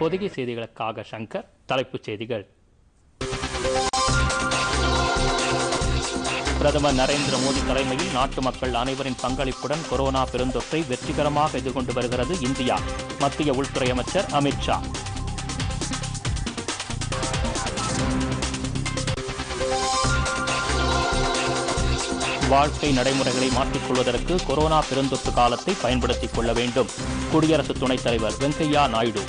பொதிகை செய்திகளுக்காக சங்கர் தலைப்புச் செய்திகள் பிரதமர் நரேந்திர மோடி தலைமையில் நாட்டு மக்கள் அனைவரின் பங்களிப்புடன் கொரோனா பெருந்தொற்றை வெற்றிகரமாக எதிர்கொண்டு வருகிறது இந்தியா மத்திய உள்துறை அமைச்சர் அமித்ஷா வாழ்க்கை நடைமுறைகளை மாற்றிக்கொள்வதற்கு கொரோனா பெருந்தொற்று காலத்தை பயன்படுத்திக் கொள்ள வேண்டும் குடியரசு துணைத் தலைவர் வெங்கையா நாயுடு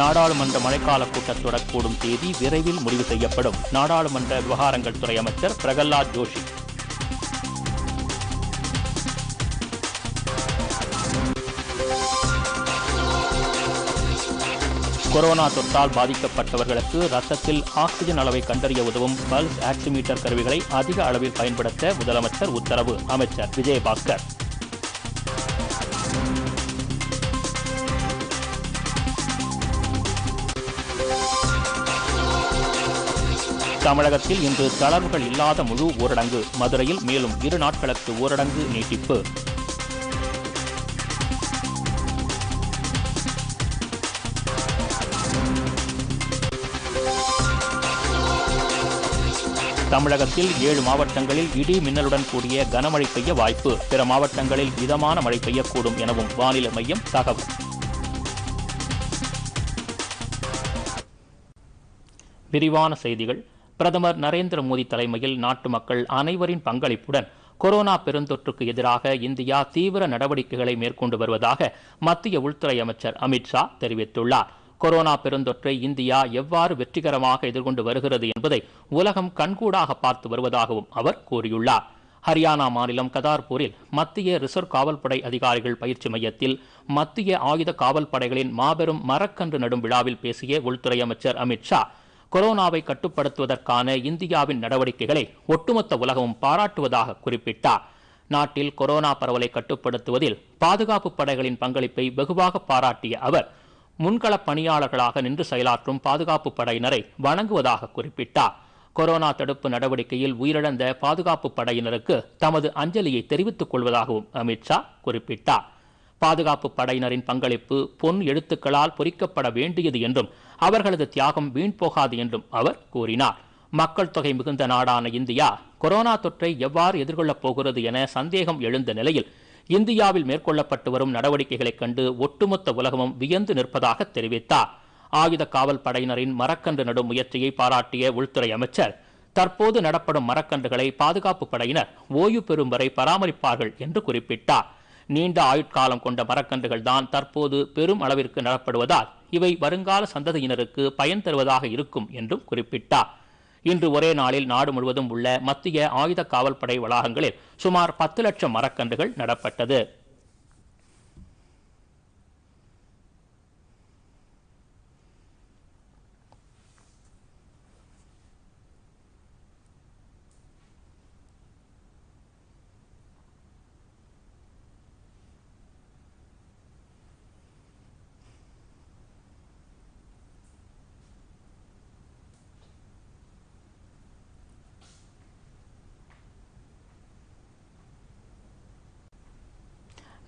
நாடாளுமன்ற மழைக்கால கூட்டத்தொடர் கூடும் தேதி விரைவில் முடிவு செய்யப்படும் நாடாளுமன்ற விவகாரங்கள் துறை அமைச்சர் பிரகலாத் ஜோஷி கொரோனா தொற்றால் பாதிக்கப்பட்டவர்களுக்கு ரத்தத்தில் ஆக்சிஜன் அளவை கண்டறிய உதவும் பல்ஸ் ஆக்சிமீட்டர் கருவிகளை அதிக அளவில் பயன்படுத்த முதலமைச்சர் உத்தரவு அமைச்சர் விஜயபாஸ்கர் தமிழகத்தில் இன்று தளர்வுகள் இல்லாத முழு ஊரடங்கு மதுரையில் மேலும் இரு நாட்களுக்கு ஊரடங்கு நீட்டிப்பு தமிழகத்தில் ஏழு மாவட்டங்களில் இடி மின்னலுடன் கூடிய கனமழை பெய்ய வாய்ப்பு பிற மாவட்டங்களில் மிதமான மழை பெய்யக்கூடும் எனவும் வானிலை மையம் தகவல் விரிவான செய்திகள் பிரதமர் நரேந்திர மோடி தலைமையில் நாட்டு மக்கள் அனைவரின் பங்களிப்புடன் கொரோனா பெருந்தொற்றுக்கு எதிராக இந்தியா தீவிர நடவடிக்கைகளை மேற்கொண்டு வருவதாக மத்திய உள்துறை அமைச்சர் அமித்ஷா தெரிவித்துள்ளார் கொரோனா பெருந்தொற்றை இந்தியா எவ்வாறு வெற்றிகரமாக எதிர்கொண்டு வருகிறது என்பதை உலகம் கண்கூடாக பார்த்து வருவதாகவும் அவர் கூறியுள்ளார் ஹரியானா மாநிலம் கதார்பூரில் மத்திய ரிசர்வ் காவல்படை அதிகாரிகள் பயிற்சி மையத்தில் மத்திய ஆயுத காவல்படைகளின் மாபெரும் மரக்கன்று நடும் விழாவில் பேசிய உள்துறை அமைச்சர் அமித் ஷா கொரோனாவை கட்டுப்படுத்துவதற்கான இந்தியாவின் நடவடிக்கைகளை ஒட்டுமொத்த உலகமும் பாராட்டுவதாக குறிப்பிட்டார் நாட்டில் கொரோனா பரவலை கட்டுப்படுத்துவதில் பாதுகாப்பு படைகளின் பங்களிப்பை வெகுவாக பாராட்டிய அவர் முன்கள பணியாளர்களாக நின்று செயலாற்றும் பாதுகாப்பு படையினரை வணங்குவதாக குறிப்பிட்டார் கொரோனா தடுப்பு நடவடிக்கையில் உயிரிழந்த பாதுகாப்பு படையினருக்கு தமது அஞ்சலியை தெரிவித்துக் கொள்வதாகவும் அமித்ஷா குறிப்பிட்டார் பாதுகாப்பு படையினரின் பங்களிப்பு பொன் எழுத்துக்களால் பொறிக்கப்பட வேண்டியது என்றும் அவர்களது தியாகம் வீண் போகாது என்றும் அவர் கூறினார் மக்கள் தொகை மிகுந்த நாடான இந்தியா கொரோனா தொற்றை எவ்வாறு எதிர்கொள்ளப் போகிறது என சந்தேகம் எழுந்த நிலையில் இந்தியாவில் மேற்கொள்ளப்பட்டு வரும் நடவடிக்கைகளைக் கண்டு ஒட்டுமொத்த உலகமும் வியந்து நிற்பதாக தெரிவித்தார் ஆயுத காவல் படையினரின் மரக்கன்று நடும் முயற்சியை பாராட்டிய உள்துறை அமைச்சர் தற்போது நடப்படும் மரக்கன்றுகளை பாதுகாப்பு படையினர் ஓய்வு பெறும் வரை பராமரிப்பார்கள் என்று குறிப்பிட்டார் நீண்ட ஆயுட்காலம் கொண்ட மரக்கன்றுகள் தான் தற்போது பெரும் அளவிற்கு நடப்படுவதால் இவை வருங்கால சந்ததியினருக்கு பயன் தருவதாக இருக்கும் என்றும் குறிப்பிட்டார் இன்று ஒரே நாளில் நாடு முழுவதும் உள்ள மத்திய ஆயுத காவல்படை வளாகங்களில் சுமார் பத்து லட்சம் மரக்கன்றுகள் நடப்பட்டது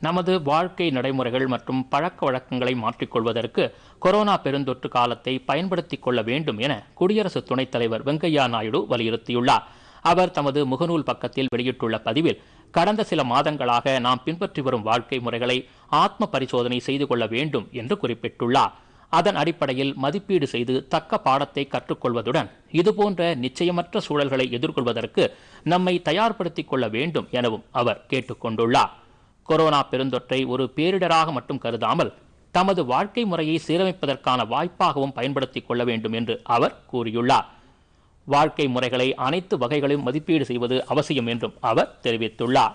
நமது வாழ்க்கை நடைமுறைகள் மற்றும் பழக்க வழக்கங்களை மாற்றிக்கொள்வதற்கு கொரோனா பெருந்தொற்று காலத்தை பயன்படுத்திக் கொள்ள வேண்டும் என குடியரசு துணைத் தலைவர் வெங்கையா நாயுடு வலியுறுத்தியுள்ளார் அவர் தமது முகநூல் பக்கத்தில் வெளியிட்டுள்ள பதிவில் கடந்த சில மாதங்களாக நாம் பின்பற்றி வரும் வாழ்க்கை முறைகளை ஆத்ம பரிசோதனை செய்து கொள்ள வேண்டும் என்று குறிப்பிட்டுள்ளார் அதன் அடிப்படையில் மதிப்பீடு செய்து தக்க பாடத்தை கற்றுக்கொள்வதுடன் இதுபோன்ற நிச்சயமற்ற சூழல்களை எதிர்கொள்வதற்கு நம்மை தயார்படுத்திக் கொள்ள வேண்டும் எனவும் அவர் கேட்டுக்கொண்டுள்ளார் கொரோனா பெருந்தொற்றை ஒரு பேரிடராக மட்டும் கருதாமல் தமது வாழ்க்கை முறையை சீரமைப்பதற்கான வாய்ப்பாகவும் பயன்படுத்திக் கொள்ள வேண்டும் என்று அவர் கூறியுள்ளார் வாழ்க்கை முறைகளை அனைத்து வகைகளையும் மதிப்பீடு செய்வது அவசியம் என்றும் அவர் தெரிவித்துள்ளார்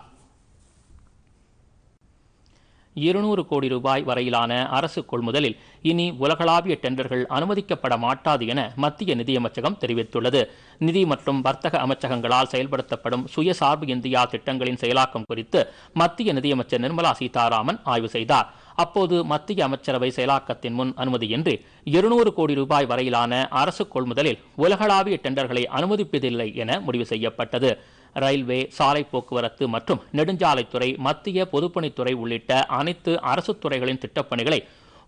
இருநூறு கோடி ரூபாய் வரையிலான அரசு கொள்முதலில் இனி உலகளாவிய டெண்டர்கள் அனுமதிக்கப்பட மாட்டாது என மத்திய நிதியமைச்சகம் தெரிவித்துள்ளது நிதி மற்றும் வர்த்தக அமைச்சகங்களால் செயல்படுத்தப்படும் சுயசார்பு இந்தியா திட்டங்களின் செயலாக்கம் குறித்து மத்திய நிதியமைச்சர் நிர்மலா சீதாராமன் ஆய்வு செய்தார் அப்போது மத்திய அமைச்சரவை செயலாக்கத்தின் முன் அனுமதியின்றி இருநூறு கோடி ரூபாய் வரையிலான அரசு கொள்முதலில் உலகளாவிய டெண்டர்களை அனுமதிப்பதில்லை என முடிவு செய்யப்பட்டது ரயில்வே சாலை போக்குவரத்து மற்றும் நெடுஞ்சாலைத்துறை மத்திய பொதுப்பணித்துறை உள்ளிட்ட அனைத்து அரசு துறைகளின் திட்டப்பணிகளை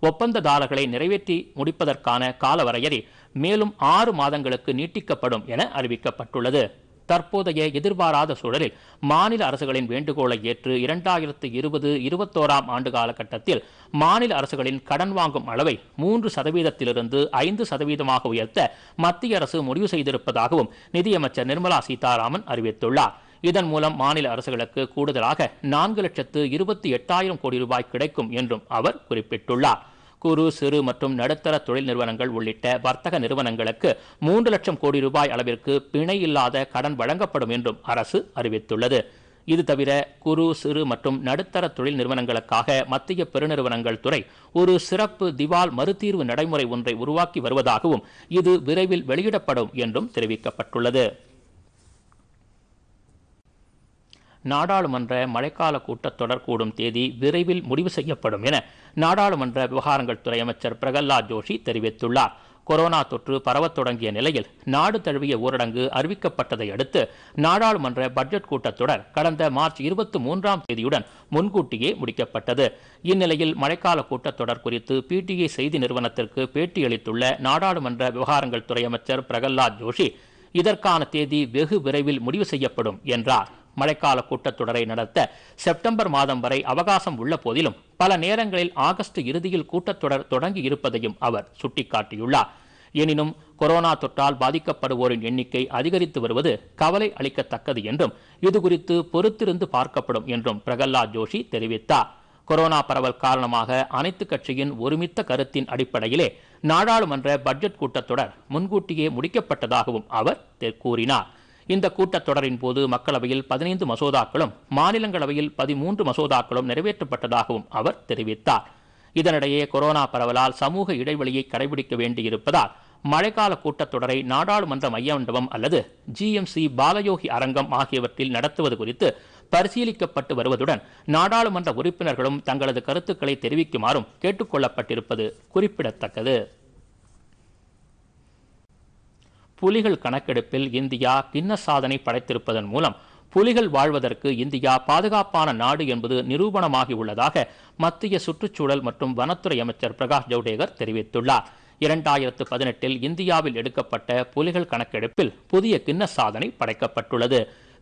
ஒப்பந்ததாரர்களை நிறைவேற்றி முடிப்பதற்கான காலவரையறை மேலும் ஆறு மாதங்களுக்கு நீட்டிக்கப்படும் என அறிவிக்கப்பட்டுள்ளது தற்போதைய எதிர்பாராத சூழலில் மாநில அரசுகளின் வேண்டுகோளை ஏற்று இரண்டாயிரத்து இருபது இருபத்தோராம் ஆண்டு காலகட்டத்தில் மாநில அரசுகளின் கடன் வாங்கும் அளவை மூன்று சதவீதத்திலிருந்து ஐந்து சதவீதமாக உயர்த்த மத்திய அரசு முடிவு செய்திருப்பதாகவும் நிதியமைச்சர் நிர்மலா சீதாராமன் அறிவித்துள்ளார் இதன் மூலம் மாநில அரசுகளுக்கு கூடுதலாக நான்கு லட்சத்து இருபத்தி எட்டாயிரம் கோடி ரூபாய் கிடைக்கும் என்றும் அவர் குறிப்பிட்டுள்ளார் குறு சிறு மற்றும் நடுத்தர தொழில் நிறுவனங்கள் உள்ளிட்ட வர்த்தக நிறுவனங்களுக்கு மூன்று லட்சம் கோடி ரூபாய் அளவிற்கு பிணை இல்லாத கடன் வழங்கப்படும் என்றும் அரசு அறிவித்துள்ளது இது தவிர குறு சிறு மற்றும் நடுத்தர தொழில் நிறுவனங்களுக்காக மத்திய பெருநிறுவனங்கள் துறை ஒரு சிறப்பு திவால் மறுதீர்வு நடைமுறை ஒன்றை உருவாக்கி வருவதாகவும் இது விரைவில் வெளியிடப்படும் என்றும் தெரிவிக்கப்பட்டுள்ளது நாடாளுமன்ற மழைக்கால கூட்டத்தொடர் கூடும் தேதி விரைவில் முடிவு செய்யப்படும் என நாடாளுமன்ற விவகாரங்கள் துறை அமைச்சர் பிரகலாத் ஜோஷி தெரிவித்துள்ளார் கொரோனா தொற்று பரவத் தொடங்கிய நிலையில் நாடு தழுவிய ஊரடங்கு அறிவிக்கப்பட்டதை அடுத்து நாடாளுமன்ற பட்ஜெட் கூட்டத்தொடர் கடந்த மார்ச் இருபத்தி மூன்றாம் தேதியுடன் முன்கூட்டியே முடிக்கப்பட்டது இந்நிலையில் மழைக்கால கூட்டத்தொடர் குறித்து பிடிஐ செய்தி நிறுவனத்திற்கு பேட்டியளித்துள்ள நாடாளுமன்ற விவகாரங்கள் துறை அமைச்சர் பிரகலாத் ஜோஷி இதற்கான தேதி வெகு விரைவில் முடிவு செய்யப்படும் என்றார் மழைக்கால கூட்டத்தொடரை நடத்த செப்டம்பர் மாதம் வரை அவகாசம் உள்ள போதிலும் பல நேரங்களில் ஆகஸ்ட் இறுதியில் கூட்டத்தொடர் தொடங்கி இருப்பதையும் அவர் சுட்டிக்காட்டியுள்ளார் எனினும் கொரோனா தொற்றால் பாதிக்கப்படுவோரின் எண்ணிக்கை அதிகரித்து வருவது கவலை அளிக்கத்தக்கது என்றும் இதுகுறித்து பொறுத்திருந்து பார்க்கப்படும் என்றும் பிரகலாத் ஜோஷி தெரிவித்தார் கொரோனா பரவல் காரணமாக அனைத்து கட்சியின் ஒருமித்த கருத்தின் அடிப்படையிலே நாடாளுமன்ற பட்ஜெட் கூட்டத்தொடர் முன்கூட்டியே முடிக்கப்பட்டதாகவும் அவர் கூறினார் இந்த கூட்டத்தொடரின் போது மக்களவையில் பதினைந்து மசோதாக்களும் மாநிலங்களவையில் பதிமூன்று மசோதாக்களும் நிறைவேற்றப்பட்டதாகவும் அவர் தெரிவித்தார் இதனிடையே கொரோனா பரவலால் சமூக இடைவெளியை கடைபிடிக்க வேண்டியிருப்பதால் மழைக்கால கூட்டத்தொடரை நாடாளுமன்ற மண்டபம் அல்லது ஜிஎம்சி பாலயோகி அரங்கம் ஆகியவற்றில் நடத்துவது குறித்து பரிசீலிக்கப்பட்டு வருவதுடன் நாடாளுமன்ற உறுப்பினர்களும் தங்களது கருத்துக்களை தெரிவிக்குமாறும் கேட்டுக்கொள்ளப்பட்டிருப்பது குறிப்பிடத்தக்கது புலிகள் கணக்கெடுப்பில் இந்தியா கிண்ண சாதனை படைத்திருப்பதன் மூலம் புலிகள் வாழ்வதற்கு இந்தியா பாதுகாப்பான நாடு என்பது நிரூபணமாகியுள்ளதாக மத்திய சுற்றுச்சூழல் மற்றும் வனத்துறை அமைச்சர் பிரகாஷ் ஜவ்டேகர் தெரிவித்துள்ளார் இரண்டாயிரத்து பதினெட்டில் இந்தியாவில் எடுக்கப்பட்ட புலிகள் கணக்கெடுப்பில் புதிய கிண்ண சாதனை படைக்கப்பட்டுள்ளது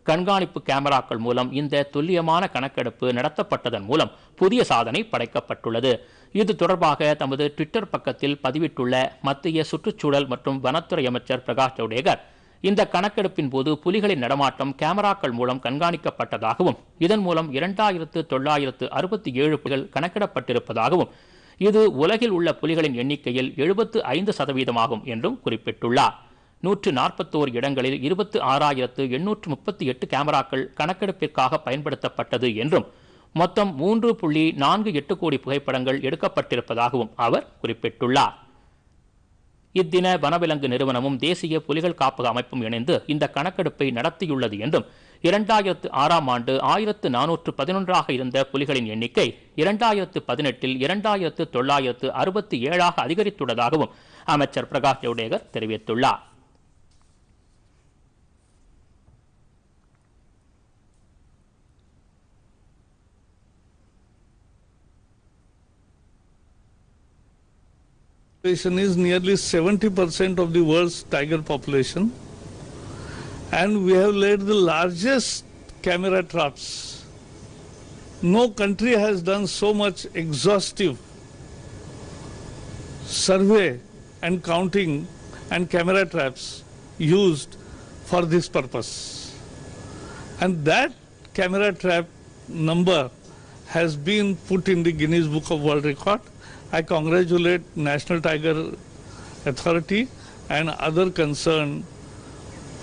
கண்காணிப்பு கேமராக்கள் மூலம் இந்த துல்லியமான கணக்கெடுப்பு நடத்தப்பட்டதன் மூலம் புதிய சாதனை படைக்கப்பட்டுள்ளது இது தொடர்பாக தமது ட்விட்டர் பக்கத்தில் பதிவிட்டுள்ள மத்திய சுற்றுச்சூழல் மற்றும் வனத்துறை அமைச்சர் பிரகாஷ் ஜவடேகர் இந்த கணக்கெடுப்பின் போது புலிகளின் நடமாட்டம் கேமராக்கள் மூலம் கண்காணிக்கப்பட்டதாகவும் இதன் மூலம் இரண்டாயிரத்து தொள்ளாயிரத்து அறுபத்தி ஏழு புலிகள் கணக்கிடப்பட்டிருப்பதாகவும் இது உலகில் உள்ள புலிகளின் எண்ணிக்கையில் எழுபத்து ஐந்து சதவீதமாகும் என்றும் குறிப்பிட்டுள்ளார் நூற்று நாற்பத்தோரு இடங்களில் இருபத்து ஆறாயிரத்து எண்ணூற்று முப்பத்தி எட்டு கேமராக்கள் கணக்கெடுப்பிற்காக பயன்படுத்தப்பட்டது என்றும் மொத்தம் மூன்று புள்ளி நான்கு எட்டு கோடி புகைப்படங்கள் எடுக்கப்பட்டிருப்பதாகவும் அவர் குறிப்பிட்டுள்ளார் இத்தின வனவிலங்கு நிறுவனமும் தேசிய புலிகள் காப்பக அமைப்பும் இணைந்து இந்த கணக்கெடுப்பை நடத்தியுள்ளது என்றும் இரண்டாயிரத்து ஆறாம் ஆண்டு ஆயிரத்து நானூற்று பதினொன்றாக இருந்த புலிகளின் எண்ணிக்கை இரண்டாயிரத்து பதினெட்டில் இரண்டாயிரத்து தொள்ளாயிரத்து அறுபத்தி ஏழாக அதிகரித்துள்ளதாகவும் அமைச்சர் பிரகாஷ் ஜவடேகர் தெரிவித்துள்ளார் population is nearly 70% of the world's tiger population and we have laid the largest camera traps. No country has done so much exhaustive survey and counting and camera traps used for this purpose. And that camera trap number has been put in the Guinness Book of World Record I congratulate National Tiger Authority and other concerned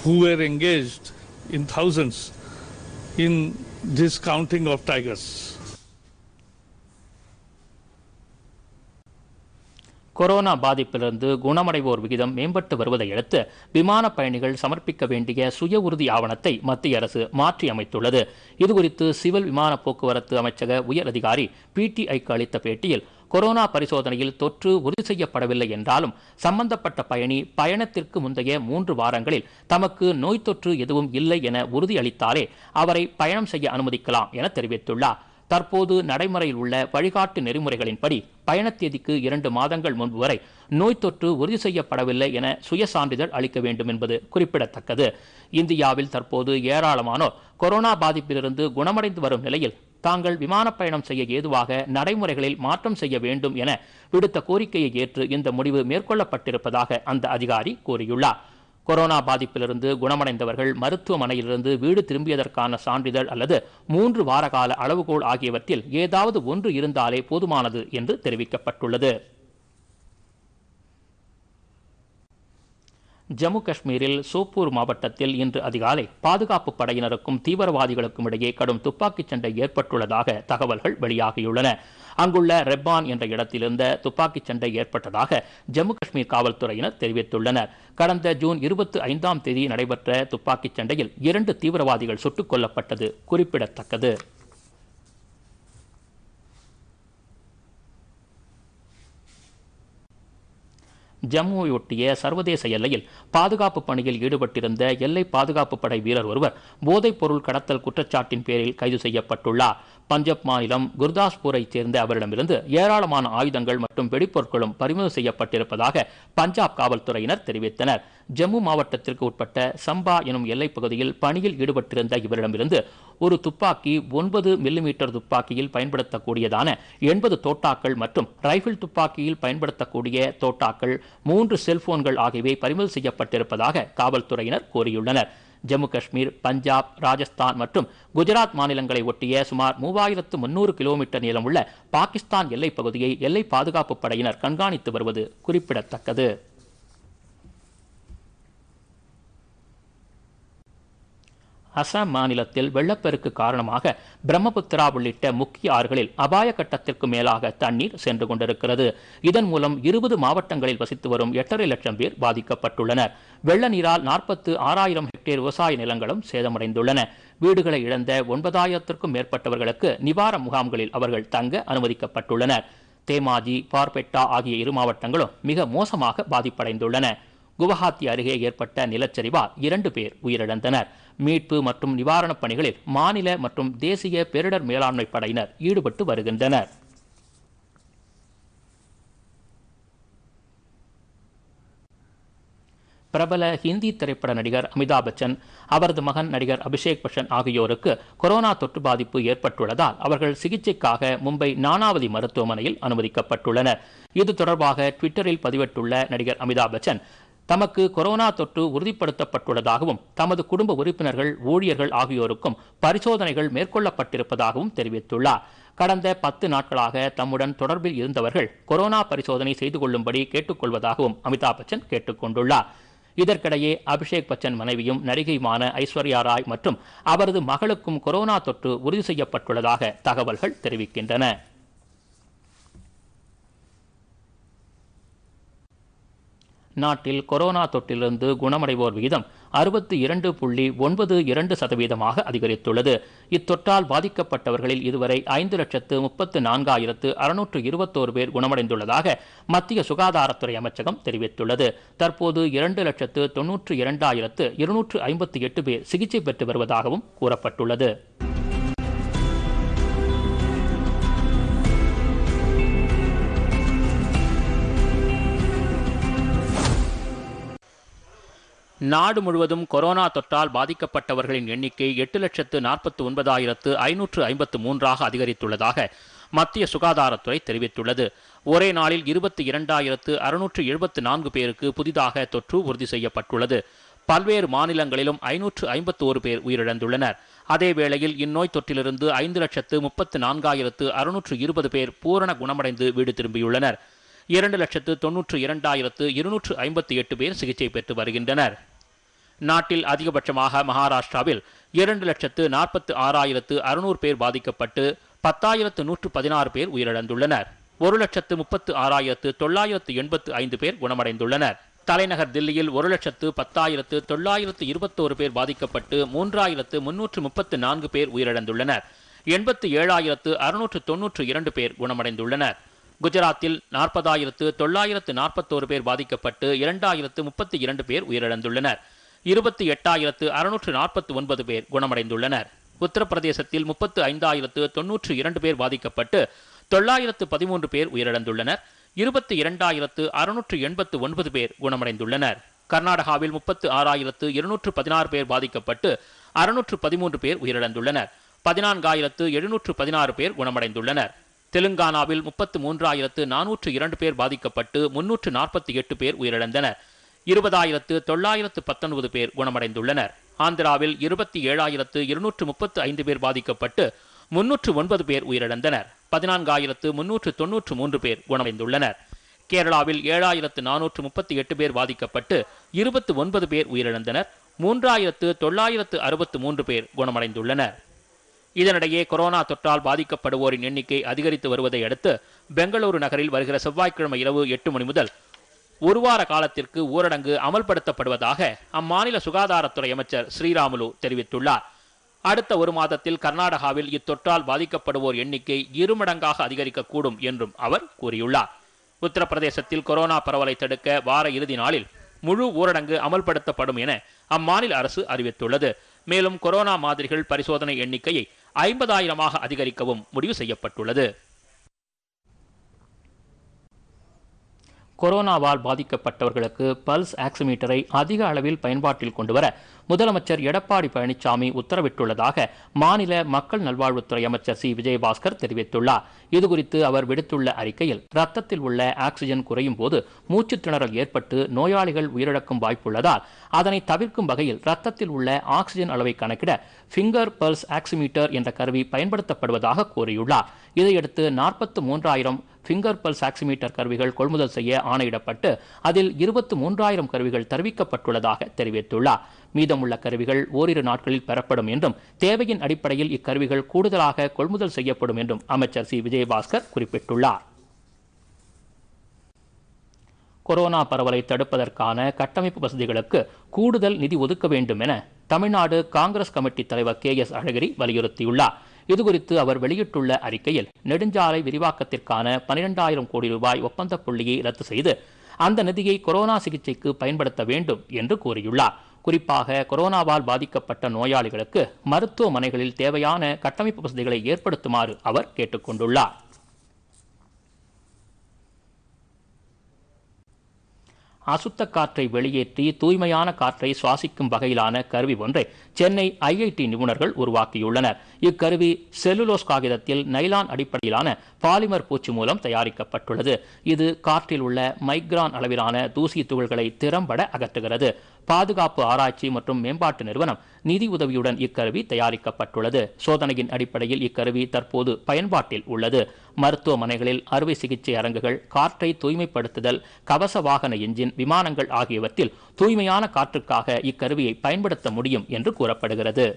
who were engaged in thousands in this counting of tigers. Corona பாதிப்பிலிருந்து குணமடைவோர் விகிதம் மேம்பட்டு வருவதை அடுத்து விமான பயணிகள் சமர்ப்பிக்க வேண்டிய சுய உறுதி ஆவணத்தை மத்திய அரசு மாற்றி அமைத்துள்ளது இதுகுறித்து சிவில் விமான போக்குவரத்து அமைச்சக உயர் அதிகாரி பிடிஐக்கு அளித்த பேட்டியில் கொரோனா பரிசோதனையில் தொற்று உறுதி செய்யப்படவில்லை என்றாலும் சம்பந்தப்பட்ட பயணி பயணத்திற்கு முந்தைய மூன்று வாரங்களில் தமக்கு நோய் தொற்று எதுவும் இல்லை என உறுதியளித்தாலே அவரை பயணம் செய்ய அனுமதிக்கலாம் என தெரிவித்துள்ளார் தற்போது நடைமுறையில் உள்ள வழிகாட்டு நெறிமுறைகளின்படி பயண தேதிக்கு இரண்டு மாதங்கள் முன்பு வரை நோய் தொற்று உறுதி செய்யப்படவில்லை என சுய சான்றிதழ் அளிக்க வேண்டும் என்பது குறிப்பிடத்தக்கது இந்தியாவில் தற்போது ஏராளமானோர் கொரோனா பாதிப்பிலிருந்து குணமடைந்து வரும் நிலையில் தாங்கள் விமான பயணம் செய்ய ஏதுவாக நடைமுறைகளில் மாற்றம் செய்ய வேண்டும் என விடுத்த கோரிக்கையை ஏற்று இந்த முடிவு மேற்கொள்ளப்பட்டிருப்பதாக அந்த அதிகாரி கூறியுள்ளார் கொரோனா பாதிப்பிலிருந்து குணமடைந்தவர்கள் மருத்துவமனையிலிருந்து வீடு திரும்பியதற்கான சான்றிதழ் அல்லது மூன்று வாரகால அளவுகோல் ஆகியவற்றில் ஏதாவது ஒன்று இருந்தாலே போதுமானது என்று தெரிவிக்கப்பட்டுள்ளது ஜம்மு காஷ்மீரில் சோப்பூர் மாவட்டத்தில் இன்று அதிகாலை பாதுகாப்பு படையினருக்கும் தீவிரவாதிகளுக்கும் இடையே கடும் துப்பாக்கிச் சண்டை ஏற்பட்டுள்ளதாக தகவல்கள் வெளியாகியுள்ளன அங்குள்ள ரெப்பான் என்ற இடத்திலிருந்த துப்பாக்கிச் சண்டை ஏற்பட்டதாக ஜம்மு காஷ்மீர் காவல்துறையினர் தெரிவித்துள்ளனர் கடந்த ஜூன் இருபத்தி ஐந்தாம் தேதி நடைபெற்ற துப்பாக்கிச் சண்டையில் இரண்டு தீவிரவாதிகள் சுட்டுக் கொல்லப்பட்டது குறிப்பிடத்தக்கது ஜம்முவையொட்டிய சர்வதேச எல்லையில் பாதுகாப்பு பணியில் ஈடுபட்டிருந்த எல்லை பாதுகாப்பு படை வீரர் ஒருவர் போதைப் பொருள் கடத்தல் குற்றச்சாட்டின் பேரில் கைது செய்யப்பட்டுள்ளார் பஞ்சாப் மாநிலம் குர்தாஸ்பூரைச் சேர்ந்த அவரிடமிருந்து ஏராளமான ஆயுதங்கள் மற்றும் வெடிப்பொருட்களும் பறிமுதல் செய்யப்பட்டிருப்பதாக பஞ்சாப் காவல்துறையினர் தெரிவித்தனர் ஜம்மு மாவட்டத்திற்கு உட்பட்ட சம்பா எனும் எல்லைப் பகுதியில் பணியில் ஈடுபட்டிருந்த இவரிடமிருந்து ஒரு துப்பாக்கி ஒன்பது மில்லிமீட்டர் துப்பாக்கியில் பயன்படுத்தக்கூடியதான எண்பது தோட்டாக்கள் மற்றும் ரைஃபிள் துப்பாக்கியில் பயன்படுத்தக்கூடிய தோட்டாக்கள் மூன்று செல்போன்கள் ஆகியவை பறிமுதல் செய்யப்பட்டிருப்பதாக காவல்துறையினர் கூறியுள்ளனர் ஜம்மு காஷ்மீர் பஞ்சாப் ராஜஸ்தான் மற்றும் குஜராத் மாநிலங்களை ஒட்டிய சுமார் மூவாயிரத்து முன்னூறு கிலோமீட்டர் நீளமுள்ள பாகிஸ்தான் எல்லைப் பகுதியை எல்லை பாதுகாப்பு படையினர் கண்காணித்து வருவது குறிப்பிடத்தக்கது அசாம் மாநிலத்தில் வெள்ளப்பெருக்கு காரணமாக பிரம்மபுத்திரா உள்ளிட்ட முக்கிய ஆறுகளில் அபாய கட்டத்திற்கு மேலாக தண்ணீர் சென்று கொண்டிருக்கிறது இதன் மூலம் இருபது மாவட்டங்களில் வசித்து வரும் எட்டரை லட்சம் பேர் பாதிக்கப்பட்டுள்ளனர் வெள்ள நீரால் நாற்பத்து ஆறாயிரம் ஹெக்டேர் விவசாய நிலங்களும் சேதமடைந்துள்ளன வீடுகளை இழந்த ஒன்பதாயிரத்திற்கும் மேற்பட்டவர்களுக்கு நிவார முகாம்களில் அவர்கள் தங்க அனுமதிக்கப்பட்டுள்ளனர் தேமாஜி பார்பெட்டா ஆகிய இரு மாவட்டங்களும் மிக மோசமாக பாதிப்படைந்துள்ளன குவஹாத்தி அருகே ஏற்பட்ட நிலச்சரிவால் இரண்டு பேர் உயிரிழந்தனர் மீட்பு மற்றும் நிவாரணப் பணிகளில் மாநில மற்றும் தேசிய பேரிடர் மேலாண்மை படையினர் ஈடுபட்டு வருகின்றனர் பிரபல ஹிந்தி திரைப்பட நடிகர் அமிதாப் பச்சன் அவரது மகன் நடிகர் அபிஷேக் பச்சன் ஆகியோருக்கு கொரோனா தொற்று பாதிப்பு ஏற்பட்டுள்ளதால் அவர்கள் சிகிச்சைக்காக மும்பை நானாவதி மருத்துவமனையில் அனுமதிக்கப்பட்டுள்ளனர் இது தொடர்பாக ட்விட்டரில் பதிவிட்டுள்ள நடிகர் அமிதாப் பச்சன் தமக்கு கொரோனா தொற்று உறுதிப்படுத்தப்பட்டுள்ளதாகவும் தமது குடும்ப உறுப்பினர்கள் ஊழியர்கள் ஆகியோருக்கும் பரிசோதனைகள் மேற்கொள்ளப்பட்டிருப்பதாகவும் தெரிவித்துள்ளார் கடந்த பத்து நாட்களாக தம்முடன் தொடர்பில் இருந்தவர்கள் கொரோனா பரிசோதனை செய்து கொள்ளும்படி கேட்டுக்கொள்வதாகவும் அமிதாப் பச்சன் கேட்டுக்கொண்டுள்ளார் இதற்கிடையே அபிஷேக் பச்சன் மனைவியும் நடிகையுமான ஐஸ்வர்யா ராய் மற்றும் அவரது மகளுக்கும் கொரோனா தொற்று உறுதி செய்யப்பட்டுள்ளதாக தகவல்கள் தெரிவிக்கின்றன நாட்டில் கொரோனா தொற்றிலிருந்து குணமடைவோர் விகிதம் அறுபத்தி இரண்டு புள்ளி ஒன்பது இரண்டு சதவீதமாக அதிகரித்துள்ளது இத்தொற்றால் பாதிக்கப்பட்டவர்களில் இதுவரை ஐந்து லட்சத்து முப்பத்து நான்காயிரத்து அறுநூற்று இருபத்தோரு பேர் குணமடைந்துள்ளதாக மத்திய சுகாதாரத்துறை அமைச்சகம் தெரிவித்துள்ளது தற்போது இரண்டு லட்சத்து தொன்னூற்று இரண்டாயிரத்து இருநூற்று ஐம்பத்தி எட்டு பேர் சிகிச்சை பெற்று வருவதாகவும் கூறப்பட்டுள்ளது நாடு முழுவதும் கொரோனா தொற்றால் பாதிக்கப்பட்டவர்களின் எண்ணிக்கை எட்டு லட்சத்து நாற்பத்தி ஒன்பதாயிரத்து ஐநூற்று ஐம்பத்து மூன்றாக அதிகரித்துள்ளதாக மத்திய சுகாதாரத்துறை தெரிவித்துள்ளது ஒரே நாளில் இருபத்தி இரண்டாயிரத்து அறுநூற்று எழுபத்து நான்கு பேருக்கு புதிதாக தொற்று உறுதி செய்யப்பட்டுள்ளது பல்வேறு மாநிலங்களிலும் ஐநூற்று ஐம்பத்து ஒரு பேர் உயிரிழந்துள்ளனர் அதே வேளையில் இந்நோய் தொற்றிலிருந்து ஐந்து லட்சத்து முப்பத்து நான்காயிரத்து அறுநூற்று இருபது பேர் பூரண குணமடைந்து வீடு திரும்பியுள்ளனர் இரண்டு லட்சத்து தொன்னூற்று இரண்டாயிரத்து இருநூற்று ஐம்பத்தி எட்டு பேர் சிகிச்சை பெற்று வருகின்றனர் நாட்டில் அதிகபட்சமாக மகாராஷ்டிராவில் இரண்டு லட்சத்து நாற்பத்து ஆறாயிரத்து அறுநூறு பேர் பாதிக்கப்பட்டு பத்தாயிரத்து நூற்று பதினாறு பேர் உயிரிழந்துள்ளனர் ஒரு லட்சத்து முப்பத்து ஆறாயிரத்து தொள்ளாயிரத்து எண்பத்து ஐந்து பேர் குணமடைந்துள்ளனர் தலைநகர் தில்லியில் ஒரு லட்சத்து பத்தாயிரத்து தொள்ளாயிரத்து இருபத்தோரு பேர் பாதிக்கப்பட்டு மூன்றாயிரத்து முன்னூற்று முப்பத்து நான்கு பேர் உயிரிழந்துள்ளனர் எண்பத்து ஏழாயிரத்து அறுநூற்று தொன்னூற்று இரண்டு பேர் குணமடைந்துள்ளனர் குஜராத்தில் நாற்பதாயிரத்து தொள்ளாயிரத்து நாற்பத்தோரு பேர் பாதிக்கப்பட்டு இரண்டாயிரத்து முப்பத்தி இரண்டு பேர் உயிரிழந்துள்ளனர் இருபத்தி எட்டாயிரத்து அறுநூற்று நாற்பத்தி ஒன்பது பேர் குணமடைந்துள்ளனர் உத்தரப்பிரதேசத்தில் முப்பத்து ஐந்தாயிரத்து தொன்னூற்று இரண்டு பேர் பாதிக்கப்பட்டு தொள்ளாயிரத்து பதிமூன்று பேர் உயிரிழந்துள்ளனர் இருபத்தி இரண்டாயிரத்து அறுநூற்று எண்பத்து ஒன்பது பேர் குணமடைந்துள்ளனர் கர்நாடகாவில் முப்பத்து ஆறாயிரத்து இருநூற்று பதினாறு பேர் பாதிக்கப்பட்டு அறுநூற்று பதிமூன்று பேர் உயிரிழந்துள்ளனர் பதினான்காயிரத்து எழுநூற்று பதினாறு பேர் குணமடைந்துள்ளனர் தெலுங்கானாவில் முப்பத்து மூன்றாயிரத்து நானூற்று இரண்டு பேர் பாதிக்கப்பட்டு முன்னூற்று நாற்பத்தி எட்டு பேர் உயிரிழந்தனர் இருபதாயிரத்து தொள்ளாயிரத்து பத்தொன்பது பேர் குணமடைந்துள்ளனர் ஆந்திராவில் இருபத்தி ஏழாயிரத்து இருநூற்று முப்பத்து ஐந்து பேர் பாதிக்கப்பட்டு முன்னூற்று ஒன்பது பேர் உயிரிழந்தனர் பதினான்காயிரத்து முன்னூற்று தொன்னூற்று மூன்று பேர் குணமடைந்துள்ளனர் கேரளாவில் ஏழாயிரத்து நானூற்று முப்பத்தி எட்டு பேர் பாதிக்கப்பட்டு இருபத்து ஒன்பது பேர் உயிரிழந்தனர் மூன்றாயிரத்து தொள்ளாயிரத்து அறுபத்து மூன்று பேர் குணமடைந்துள்ளனர் இதனிடையே கொரோனா தொற்றால் பாதிக்கப்படுவோரின் எண்ணிக்கை அதிகரித்து வருவதை அடுத்து பெங்களூரு நகரில் வருகிற செவ்வாய்க்கிழமை இரவு எட்டு மணி முதல் ஒரு வார காலத்திற்கு ஊரடங்கு அமல்படுத்தப்படுவதாக அம்மாநில சுகாதாரத்துறை அமைச்சர் ஸ்ரீராமுலு தெரிவித்துள்ளார் அடுத்த ஒரு மாதத்தில் கர்நாடகாவில் இத்தொற்றால் பாதிக்கப்படுவோர் எண்ணிக்கை இருமடங்காக அதிகரிக்கக்கூடும் என்றும் அவர் கூறியுள்ளார் உத்தரப்பிரதேசத்தில் கொரோனா பரவலை தடுக்க வார இறுதி நாளில் முழு ஊரடங்கு அமல்படுத்தப்படும் என அம்மாநில அரசு அறிவித்துள்ளது மேலும் கொரோனா மாதிரிகள் பரிசோதனை எண்ணிக்கையை ஐம்பதாயிரமாக அதிகரிக்கவும் முடிவு செய்யப்பட்டுள்ளது கொரோனாவால் பாதிக்கப்பட்டவர்களுக்கு பல்ஸ் ஆக்சிமீட்டரை அதிக அளவில் பயன்பாட்டில் கொண்டுவர முதலமைச்சர் எடப்பாடி பழனிசாமி உத்தரவிட்டுள்ளதாக மாநில மக்கள் நல்வாழ்வுத்துறை அமைச்சர் சி விஜயபாஸ்கர் தெரிவித்துள்ளார் இதுகுறித்து அவர் விடுத்துள்ள அறிக்கையில் ரத்தத்தில் உள்ள ஆக்சிஜன் குறையும் போது மூச்சு திணறல் ஏற்பட்டு நோயாளிகள் உயிரிழக்கும் வாய்ப்புள்ளதால் அதனை தவிர்க்கும் வகையில் ரத்தத்தில் உள்ள ஆக்சிஜன் அளவை கணக்கிட ஃபிங்கர் பல்ஸ் ஆக்சிமீட்டர் என்ற கருவி பயன்படுத்தப்படுவதாக கூறியுள்ளார் இதையடுத்து நாற்பத்து மூன்றாயிரம் ஃபிங்கர் பல்ஸ் ஆக்சிமீட்டர் கருவிகள் கொள்முதல் செய்ய ஆணையிடப்பட்டு அதில் இருபத்தி மூன்றாயிரம் கருவிகள் தெரிவிக்கப்பட்டுள்ளதாக தெரிவித்துள்ளார் மீதமுள்ள கருவிகள் ஓரிரு நாட்களில் பெறப்படும் என்றும் தேவையின் அடிப்படையில் இக்கருவிகள் கூடுதலாக கொள்முதல் செய்யப்படும் என்றும் அமைச்சர் சி விஜயபாஸ்கர் குறிப்பிட்டுள்ளார் கொரோனா பரவலை தடுப்பதற்கான கட்டமைப்பு வசதிகளுக்கு கூடுதல் நிதி ஒதுக்க வேண்டும் என தமிழ்நாடு காங்கிரஸ் கமிட்டி தலைவர் கே எஸ் அழகிரி வலியுறுத்தியுள்ளார் இதுகுறித்து அவர் வெளியிட்டுள்ள அறிக்கையில் நெடுஞ்சாலை விரிவாக்கத்திற்கான பனிரெண்டாயிரம் கோடி ரூபாய் ஒப்பந்த புள்ளியை ரத்து செய்து அந்த நிதியை கொரோனா சிகிச்சைக்கு பயன்படுத்த வேண்டும் என்று கூறியுள்ளார் குறிப்பாக கொரோனாவால் பாதிக்கப்பட்ட நோயாளிகளுக்கு மருத்துவமனைகளில் தேவையான கட்டமைப்பு வசதிகளை ஏற்படுத்துமாறு அவர் கேட்டுக்கொண்டுள்ளார் அசுத்த காற்றை வெளியேற்றி தூய்மையான காற்றை சுவாசிக்கும் வகையிலான கருவி ஒன்றை சென்னை ஐஐடி நிபுணர்கள் உருவாக்கியுள்ளனர் இக்கருவி செல்லுலோஸ் காகிதத்தில் நைலான் அடிப்படையிலான பாலிமர் பூச்சு மூலம் தயாரிக்கப்பட்டுள்ளது இது காற்றில் உள்ள மைக்ரான் அளவிலான தூசி துகள்களை திறம்பட அகற்றுகிறது பாதுகாப்பு ஆராய்ச்சி மற்றும் மேம்பாட்டு நிறுவனம் நிதி உதவியுடன் இக்கருவி தயாரிக்கப்பட்டுள்ளது சோதனையின் அடிப்படையில் இக்கருவி தற்போது பயன்பாட்டில் உள்ளது மருத்துவமனைகளில் அறுவை சிகிச்சை அரங்குகள் காற்றை தூய்மைப்படுத்துதல் கவச வாகன எஞ்சின் விமானங்கள் ஆகியவற்றில் தூய்மையான காற்றுக்காக இக்கருவியை பயன்படுத்த முடியும் என்று கூறப்படுகிறது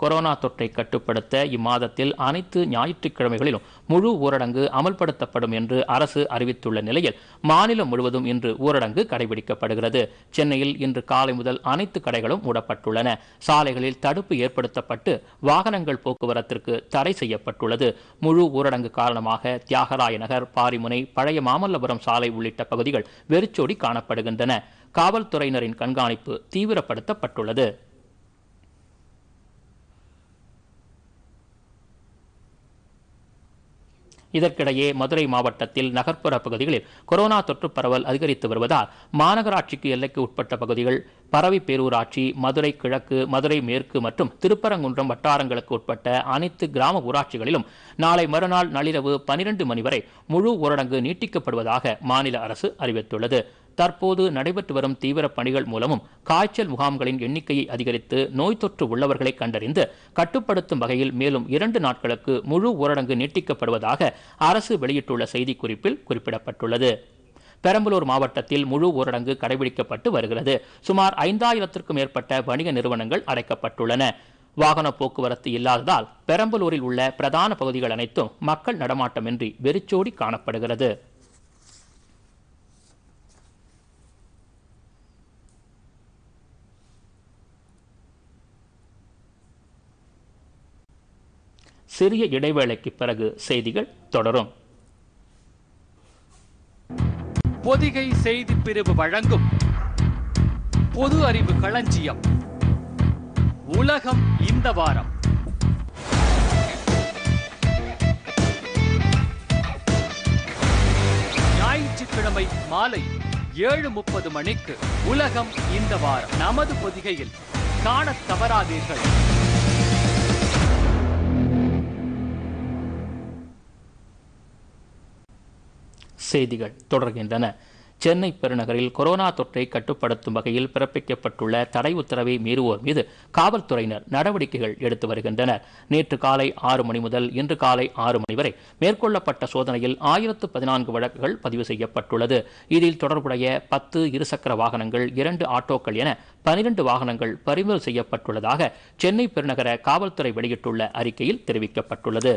கொரோனா தொற்றை கட்டுப்படுத்த இம்மாதத்தில் அனைத்து ஞாயிற்றுக்கிழமைகளிலும் முழு ஊரடங்கு அமல்படுத்தப்படும் என்று அரசு அறிவித்துள்ள நிலையில் மாநிலம் முழுவதும் இன்று ஊரடங்கு கடைபிடிக்கப்படுகிறது சென்னையில் இன்று காலை முதல் அனைத்து கடைகளும் மூடப்பட்டுள்ளன சாலைகளில் தடுப்பு ஏற்படுத்தப்பட்டு வாகனங்கள் போக்குவரத்திற்கு தடை செய்யப்பட்டுள்ளது முழு ஊரடங்கு காரணமாக தியாகராய நகர் பாரிமுனை பழைய மாமல்லபுரம் சாலை உள்ளிட்ட பகுதிகள் வெறிச்சோடி காணப்படுகின்றன காவல்துறையினரின் கண்காணிப்பு தீவிரப்படுத்தப்பட்டுள்ளது இதற்கிடையே மதுரை மாவட்டத்தில் நகர்ப்புற பகுதிகளில் கொரோனா தொற்று பரவல் அதிகரித்து வருவதால் மாநகராட்சிக்கு எல்லைக்கு உட்பட்ட பகுதிகள் பரவி பேரூராட்சி மதுரை கிழக்கு மதுரை மேற்கு மற்றும் திருப்பரங்குன்றம் வட்டாரங்களுக்கு உட்பட்ட அனைத்து கிராம ஊராட்சிகளிலும் நாளை மறுநாள் நள்ளிரவு பனிரெண்டு மணி வரை முழு ஊரடங்கு நீட்டிக்கப்படுவதாக மாநில அரசு அறிவித்துள்ளது தற்போது நடைபெற்று வரும் தீவிர பணிகள் மூலமும் காய்ச்சல் முகாம்களின் எண்ணிக்கையை அதிகரித்து நோய் தொற்று உள்ளவர்களை கண்டறிந்து கட்டுப்படுத்தும் வகையில் மேலும் இரண்டு நாட்களுக்கு முழு ஊரடங்கு நீட்டிக்கப்படுவதாக அரசு வெளியிட்டுள்ள செய்திக்குறிப்பில் குறிப்பிடப்பட்டுள்ளது பெரம்பலூர் மாவட்டத்தில் முழு ஊரடங்கு கடைபிடிக்கப்பட்டு வருகிறது சுமார் ஐந்தாயிரத்திற்கும் மேற்பட்ட வணிக நிறுவனங்கள் அடைக்கப்பட்டுள்ளன வாகன போக்குவரத்து இல்லாததால் பெரம்பலூரில் உள்ள பிரதான பகுதிகள் அனைத்தும் மக்கள் நடமாட்டமின்றி வெறிச்சோடி காணப்படுகிறது சிறிய இடைவேளைக்கு பிறகு செய்திகள் தொடரும் பொதிகை செய்தி பிரிவு வழங்கும் பொது அறிவு களஞ்சியம் உலகம் இந்த வாரம் ஞாயிற்றுக்கிழமை மாலை ஏழு முப்பது மணிக்கு உலகம் இந்த வாரம் நமது பொதிகையில் காண தவறாதீர்கள் செய்திகள் தொடர்கின்றன சென்னை பெருநகரில் கொரோனா தொற்றை கட்டுப்படுத்தும் வகையில் பிறப்பிக்கப்பட்டுள்ள தடை உத்தரவை மீறுவோர் மீது காவல்துறையினர் நடவடிக்கைகள் எடுத்து வருகின்றனர் நேற்று காலை ஆறு மணி முதல் இன்று காலை ஆறு மணி வரை மேற்கொள்ளப்பட்ட சோதனையில் ஆயிரத்து பதினான்கு வழக்குகள் பதிவு செய்யப்பட்டுள்ளது இதில் தொடர்புடைய பத்து இருசக்கர வாகனங்கள் இரண்டு ஆட்டோக்கள் என பனிரெண்டு வாகனங்கள் பறிமுதல் செய்யப்பட்டுள்ளதாக சென்னை பெருநகர காவல்துறை வெளியிட்டுள்ள அறிக்கையில் தெரிவிக்கப்பட்டுள்ளது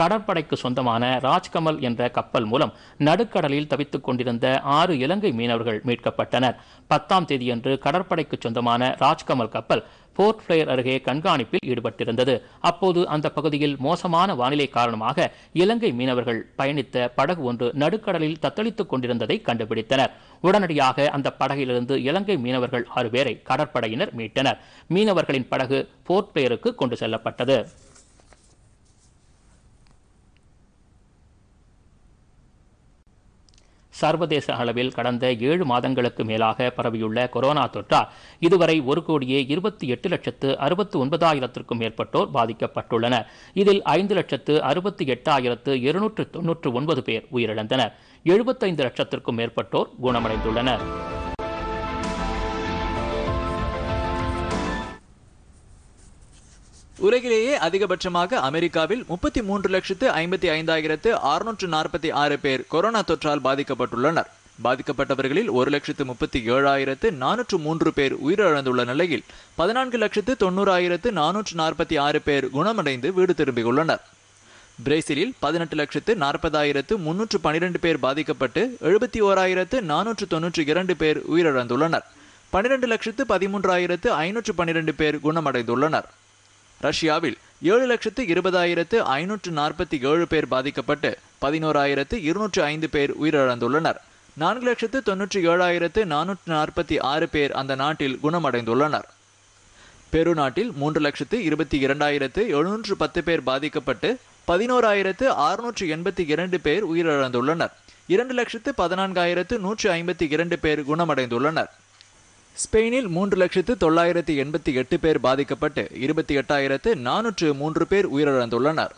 கடற்படைக்கு சொந்தமான ராஜ்கமல் என்ற கப்பல் மூலம் நடுக்கடலில் தவித்துக் கொண்டிருந்த ஆறு இலங்கை மீனவர்கள் மீட்கப்பட்டனர் பத்தாம் தேதியன்று கடற்படைக்கு சொந்தமான ராஜ்கமல் கப்பல் போர்ட் பிளேயர் அருகே கண்காணிப்பில் ஈடுபட்டிருந்தது அப்போது அந்த பகுதியில் மோசமான வானிலை காரணமாக இலங்கை மீனவர்கள் பயணித்த படகு ஒன்று நடுக்கடலில் தத்தளித்துக் கொண்டிருந்ததை கண்டுபிடித்தனர் உடனடியாக அந்த படகிலிருந்து இலங்கை மீனவர்கள் ஆறு பேரை கடற்படையினர் மீட்டனர் மீனவர்களின் படகு போர்ட் பிளேயருக்கு கொண்டு செல்லப்பட்டது சர்வதேச அளவில் கடந்த ஏழு மாதங்களுக்கு மேலாக பரவியுள்ள கொரோனா தொற்றால் இதுவரை ஒரு கோடியே இருபத்தி எட்டு லட்சத்து அறுபத்து ஒன்பதாயிரத்திற்கும் மேற்பட்டோர் பாதிக்கப்பட்டுள்ளனர் இதில் ஐந்து லட்சத்து அறுபத்தி எட்டாயிரத்து இருநூற்று தொன்னூற்று ஒன்பது பேர் உயிரிழந்தனர் எழுபத்தைந்து லட்சத்திற்கும் மேற்பட்டோர் குணமடைந்துள்ளனர் உலகிலேயே அதிகபட்சமாக அமெரிக்காவில் முப்பத்தி மூன்று லட்சத்து ஐம்பத்தி ஐந்தாயிரத்து அறுநூற்று நாற்பத்தி ஆறு பேர் கொரோனா தொற்றால் பாதிக்கப்பட்டுள்ளனர் பாதிக்கப்பட்டவர்களில் ஒரு லட்சத்து முப்பத்தி ஏழாயிரத்து நானூற்று மூன்று பேர் உயிரிழந்துள்ள நிலையில் பதினான்கு லட்சத்து தொண்ணூறாயிரத்து நானூற்று நாற்பத்தி ஆறு பேர் குணமடைந்து வீடு திரும்பியுள்ளனர் பிரேசிலில் பதினெட்டு லட்சத்து நாற்பதாயிரத்து முன்னூற்று பனிரெண்டு பேர் பாதிக்கப்பட்டு எழுபத்தி ஓராயிரத்து நானூற்று தொன்னூற்றி இரண்டு பேர் உயிரிழந்துள்ளனர் பனிரெண்டு லட்சத்து பதிமூன்றாயிரத்து ஐநூற்று பனிரெண்டு பேர் குணமடைந்துள்ளனர் ரஷ்யாவில் ஏழு லட்சத்து இருபதாயிரத்து ஐநூற்று நாற்பத்தி ஏழு பேர் பாதிக்கப்பட்டு பதினோராயிரத்து இருநூற்று ஐந்து பேர் உயிரிழந்துள்ளனர் நான்கு லட்சத்து தொன்னூற்றி ஏழாயிரத்து நானூற்று நாற்பத்தி ஆறு பேர் அந்த நாட்டில் குணமடைந்துள்ளனர் பெரு நாட்டில் மூன்று லட்சத்து இருபத்தி இரண்டாயிரத்து எழுநூற்று பத்து பேர் பாதிக்கப்பட்டு பதினோராயிரத்து அறுநூற்று எண்பத்தி இரண்டு பேர் உயிரிழந்துள்ளனர் இரண்டு லட்சத்து பதினான்காயிரத்து நூற்று ஐம்பத்தி இரண்டு பேர் குணமடைந்துள்ளனர் ஸ்பெயினில் மூன்று லட்சத்து தொள்ளாயிரத்து எண்பத்தி எட்டு பேர் பாதிக்கப்பட்டு இருபத்தி எட்டாயிரத்து நானூற்று மூன்று பேர் உயிரிழந்துள்ளனர்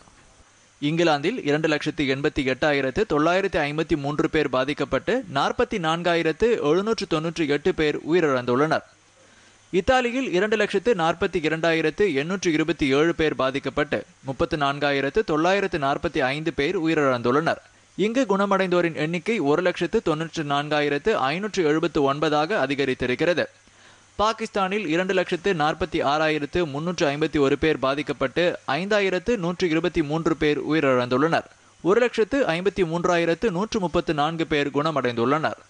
இங்கிலாந்தில் இரண்டு லட்சத்து எண்பத்தி எட்டாயிரத்து தொள்ளாயிரத்து ஐம்பத்தி மூன்று பேர் பாதிக்கப்பட்டு நாற்பத்தி நான்காயிரத்து எழுநூற்று தொன்னூற்றி எட்டு பேர் உயிரிழந்துள்ளனர் இத்தாலியில் இரண்டு லட்சத்து நாற்பத்தி இரண்டாயிரத்து எண்ணூற்று இருபத்தி ஏழு பேர் பாதிக்கப்பட்டு முப்பத்து நான்காயிரத்து தொள்ளாயிரத்து நாற்பத்தி ஐந்து பேர் உயிரிழந்துள்ளனர் இங்கு குணமடைந்தோரின் எண்ணிக்கை ஒரு லட்சத்து தொன்னூற்று நான்காயிரத்து ஐநூற்று எழுபத்து ஒன்பதாக அதிகரித்திருக்கிறது பாகிஸ்தானில் இரண்டு லட்சத்து நாற்பத்தி ஆறாயிரத்து முன்னூற்று ஐம்பத்தி ஒரு பேர் பாதிக்கப்பட்டு ஐந்தாயிரத்து நூற்று இருபத்தி மூன்று பேர் உயிரிழந்துள்ளனர் ஒரு லட்சத்து ஐம்பத்தி மூன்றாயிரத்து நூற்று முப்பத்து நான்கு பேர் குணமடைந்துள்ளனர்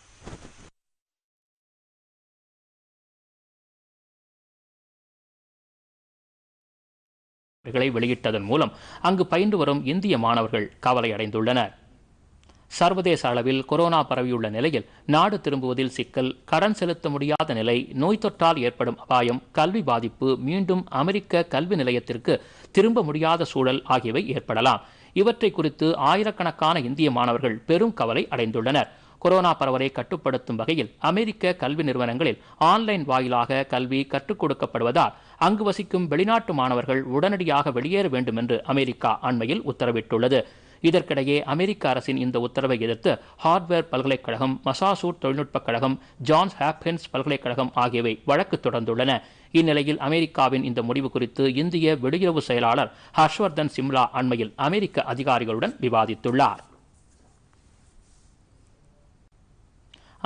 வெளியிட்டதன் மூலம் அங்கு பயின்று வரும் இந்திய மாணவர்கள் கவலை அடைந்துள்ளனர் சர்வதேச அளவில் கொரோனா பரவியுள்ள நிலையில் நாடு திரும்புவதில் சிக்கல் கடன் செலுத்த முடியாத நிலை நோய் தொற்றால் ஏற்படும் அபாயம் கல்வி பாதிப்பு மீண்டும் அமெரிக்க கல்வி நிலையத்திற்கு திரும்ப முடியாத சூழல் ஆகியவை ஏற்படலாம் இவற்றை குறித்து ஆயிரக்கணக்கான இந்திய மாணவர்கள் பெரும் கவலை அடைந்துள்ளனர் கொரோனா பரவலை கட்டுப்படுத்தும் வகையில் அமெரிக்க கல்வி நிறுவனங்களில் ஆன்லைன் வாயிலாக கல்வி கற்றுக் கொடுக்கப்படுவதால் அங்கு வசிக்கும் வெளிநாட்டு மாணவர்கள் உடனடியாக வெளியேற வேண்டும் என்று அமெரிக்கா அண்மையில் உத்தரவிட்டுள்ளது இதற்கிடையே அமெரிக்க அரசின் இந்த உத்தரவை எதிர்த்து ஹார்ட்வேர் பல்கலைக்கழகம் மசாசூட் தொழில்நுட்பக் கழகம் ஜான்ஸ் ஹாப்கின்ஸ் பல்கலைக்கழகம் ஆகியவை வழக்கு தொடர்ந்துள்ளன இந்நிலையில் அமெரிக்காவின் இந்த முடிவு குறித்து இந்திய வெளியுறவு செயலாளர் ஹர்ஷ்வர்தன் சிம்லா அண்மையில் அமெரிக்க அதிகாரிகளுடன் விவாதித்துள்ளார்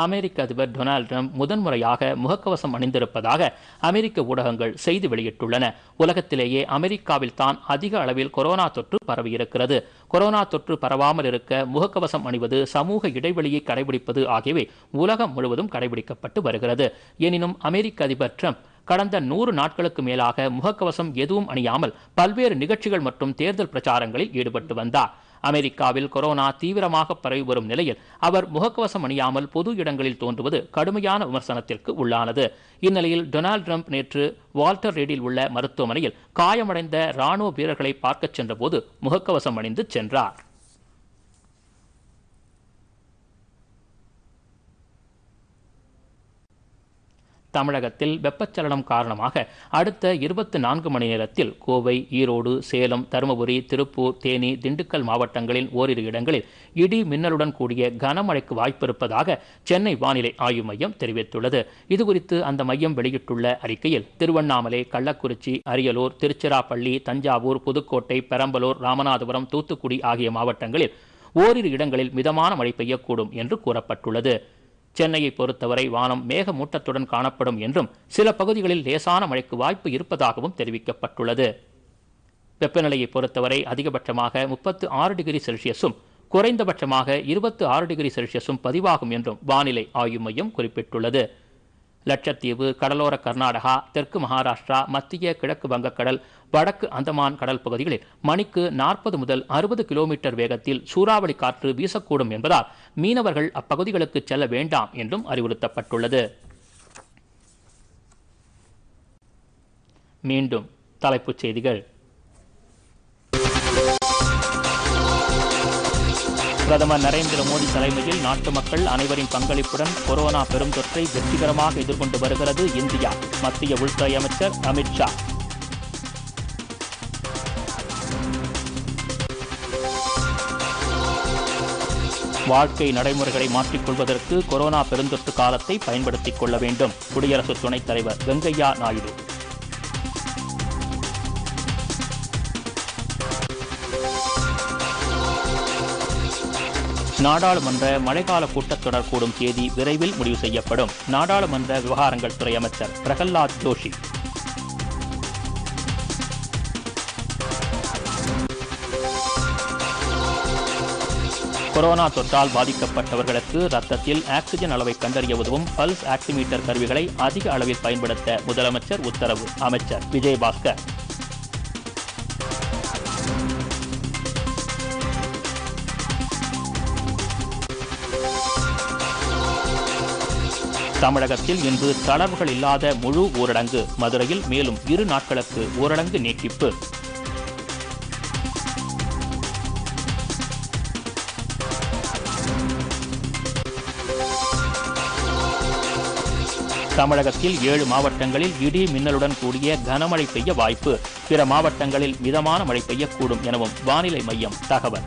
அமெரிக்க அதிபர் டொனால்டு ட்ரம்ப் முதன்முறையாக முகக்கவசம் அணிந்திருப்பதாக அமெரிக்க ஊடகங்கள் செய்தி வெளியிட்டுள்ளன உலகத்திலேயே அமெரிக்காவில் தான் அதிக அளவில் கொரோனா தொற்று பரவியிருக்கிறது கொரோனா தொற்று பரவாமல் இருக்க முகக்கவசம் அணிவது சமூக இடைவெளியை கடைபிடிப்பது ஆகியவை உலகம் முழுவதும் கடைபிடிக்கப்பட்டு வருகிறது எனினும் அமெரிக்க அதிபர் ட்ரம்ப் கடந்த நூறு நாட்களுக்கு மேலாக முகக்கவசம் எதுவும் அணியாமல் பல்வேறு நிகழ்ச்சிகள் மற்றும் தேர்தல் பிரச்சாரங்களில் ஈடுபட்டு வந்தார் அமெரிக்காவில் கொரோனா தீவிரமாக பரவி வரும் நிலையில் அவர் முகக்கவசம் அணியாமல் பொது இடங்களில் தோன்றுவது கடுமையான விமர்சனத்திற்கு உள்ளானது இந்நிலையில் டொனால்டு ட்ரம்ப் நேற்று வால்டர் ரேடில் உள்ள மருத்துவமனையில் காயமடைந்த ராணுவ வீரர்களை பார்க்கச் சென்றபோது முகக்கவசம் அணிந்து சென்றார் தமிழகத்தில் வெப்பச்சலனம் காரணமாக அடுத்த இருபத்தி நான்கு மணி நேரத்தில் கோவை ஈரோடு சேலம் தருமபுரி திருப்பூர் தேனி திண்டுக்கல் மாவட்டங்களில் ஓரிரு இடங்களில் இடி மின்னலுடன் கூடிய கனமழைக்கு வாய்ப்பிருப்பதாக சென்னை வானிலை ஆய்வு மையம் தெரிவித்துள்ளது இதுகுறித்து அந்த மையம் வெளியிட்டுள்ள அறிக்கையில் திருவண்ணாமலை கள்ளக்குறிச்சி அரியலூர் திருச்சிராப்பள்ளி தஞ்சாவூர் புதுக்கோட்டை பெரம்பலூர் ராமநாதபுரம் தூத்துக்குடி ஆகிய மாவட்டங்களில் ஓரிரு இடங்களில் மிதமான மழை பெய்யக்கூடும் என்று கூறப்பட்டுள்ளது சென்னையை பொறுத்தவரை வானம் மேகமூட்டத்துடன் காணப்படும் என்றும் சில பகுதிகளில் லேசான மழைக்கு வாய்ப்பு இருப்பதாகவும் தெரிவிக்கப்பட்டுள்ளது வெப்பநிலையை பொறுத்தவரை அதிகபட்சமாக முப்பத்து ஆறு டிகிரி செல்சியஸும் குறைந்தபட்சமாக இருபத்து ஆறு டிகிரி செல்சியஸும் பதிவாகும் என்றும் வானிலை ஆய்வு மையம் குறிப்பிட்டுள்ளது லட்சத்தீவு கடலோர கர்நாடகா தெற்கு மகாராஷ்டிரா மத்திய கிழக்கு வங்கக்கடல் வடக்கு அந்தமான் கடல் பகுதிகளில் மணிக்கு நாற்பது முதல் அறுபது கிலோமீட்டர் வேகத்தில் சூறாவளி காற்று வீசக்கூடும் என்பதால் மீனவர்கள் அப்பகுதிகளுக்கு செல்ல வேண்டாம் என்றும் அறிவுறுத்தப்பட்டுள்ளது மீண்டும் தலைப்புச் செய்திகள் பிரதமர் நரேந்திர மோடி தலைமையில் நாட்டு மக்கள் அனைவரின் பங்களிப்புடன் கொரோனா பெருந்தொற்றை வெற்றிகரமாக எதிர்கொண்டு வருகிறது இந்தியா மத்திய உள்துறை அமைச்சர் அமித்ஷா வாழ்க்கை நடைமுறைகளை மாற்றிக்கொள்வதற்கு கொரோனா பெருந்தொற்று காலத்தை பயன்படுத்திக் கொள்ள வேண்டும் குடியரசு துணைத் தலைவர் வெங்கையா நாயுடு நாடாளுமன்ற மழைக்கால கூட்டத்தொடர் கூடும் தேதி விரைவில் முடிவு செய்யப்படும் நாடாளுமன்ற விவகாரங்கள் துறை அமைச்சர் பிரகலாத் ஜோஷி கொரோனா தொற்றால் பாதிக்கப்பட்டவர்களுக்கு ரத்தத்தில் ஆக்சிஜன் அளவை கண்டறிய உதவும் பல்ஸ் ஆக்சிமீட்டர் கருவிகளை அதிக அளவில் பயன்படுத்த முதலமைச்சர் உத்தரவு அமைச்சர் விஜயபாஸ்கர் தமிழகத்தில் இன்று தளர்வுகள் இல்லாத முழு ஊரடங்கு மதுரையில் மேலும் இரு நாட்களுக்கு ஊரடங்கு நீட்டிப்பு தமிழகத்தில் ஏழு மாவட்டங்களில் இடி மின்னலுடன் கூடிய கனமழை பெய்ய வாய்ப்பு பிற மாவட்டங்களில் மிதமான மழை பெய்யக்கூடும் எனவும் வானிலை மையம் தகவல்